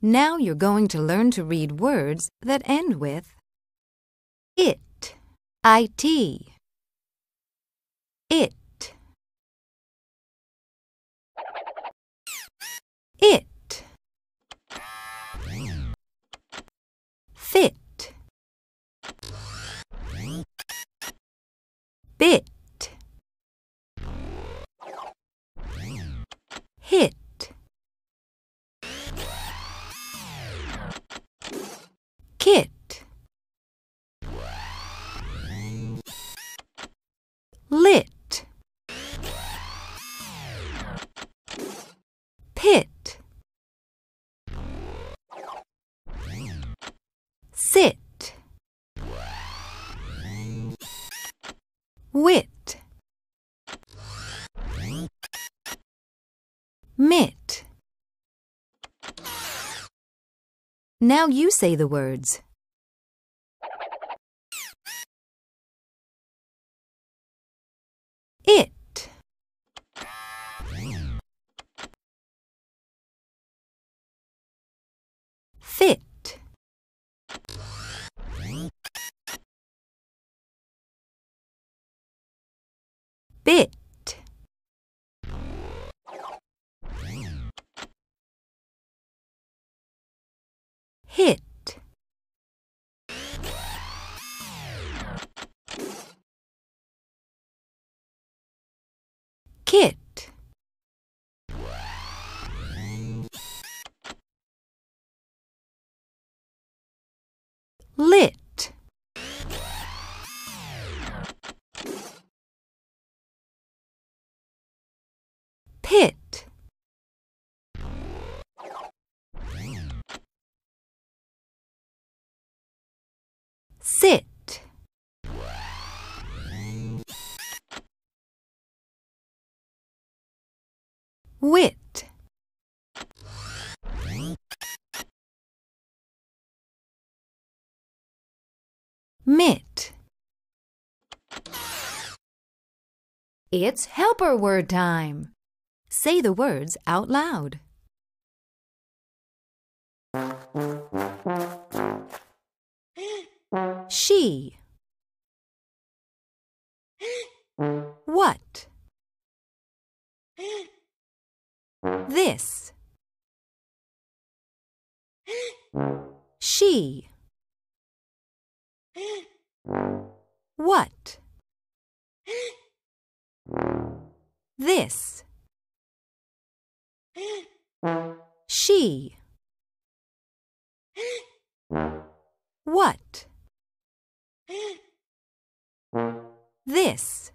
Now you're going to learn to read words that end with it, it, it, it, fit, bit, hit. kit lit pit sit wit mitt now you say the words. It. Fit. Bit. hit. Kit. Lit. Pit. sit wit Mit. It's helper word time. Say the words out loud. What? This. She. What? This. She. What? this.